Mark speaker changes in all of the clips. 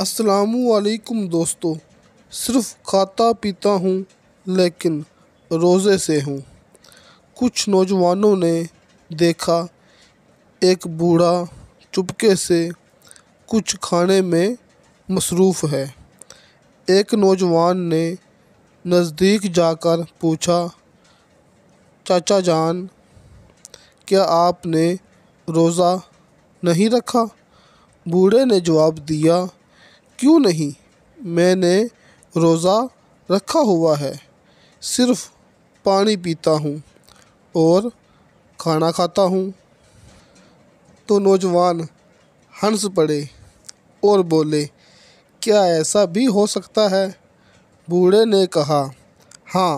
Speaker 1: असलकुम दोस्तों सिर्फ खाता पीता हूँ लेकिन रोज़े से हूँ कुछ नौजवानों ने देखा एक बूढ़ा चुपके से कुछ खाने में मसरूफ़ है एक नौजवान ने नज़दीक जाकर पूछा चाचा जान क्या आपने रोज़ा नहीं रखा बूढ़े ने जवाब दिया क्यों नहीं मैंने रोज़ा रखा हुआ है सिर्फ पानी पीता हूँ और खाना खाता हूँ तो नौजवान हंस पड़े और बोले क्या ऐसा भी हो सकता है बूढ़े ने कहा हाँ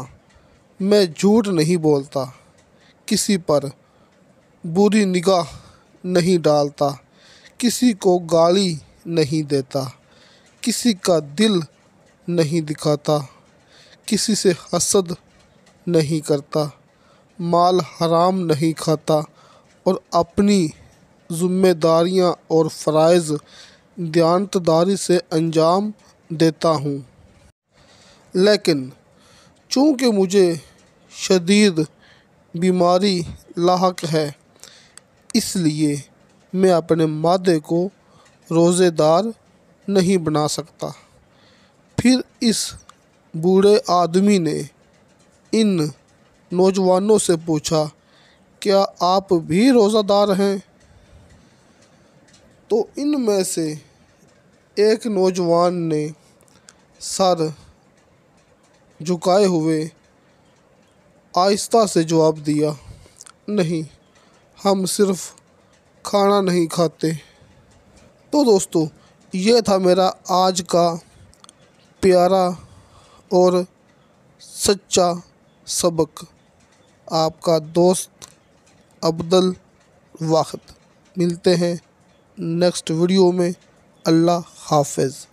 Speaker 1: मैं झूठ नहीं बोलता किसी पर बुरी निगाह नहीं डालता किसी को गाली नहीं देता किसी का दिल नहीं दिखाता किसी से हसद नहीं करता माल हराम नहीं खाता और अपनी ज़िम्मेदारियाँ और फ़रज़ दयानतदारी से अंजाम देता हूँ लेकिन चूँकि मुझे शदीद बीमारी लाक है इसलिए मैं अपने मादे को रोज़ेदार नहीं बना सकता फिर इस बूढ़े आदमी ने इन नौजवानों से पूछा क्या आप भी रोज़ादार हैं तो इनमें से एक नौजवान ने सर झुकाए हुए आहिस्ता से जवाब दिया नहीं हम सिर्फ खाना नहीं खाते तो दोस्तों ये था मेरा आज का प्यारा और सच्चा सबक आपका दोस्त अब्दुल वाहद मिलते हैं नेक्स्ट वीडियो में अल्लाह हाफिज़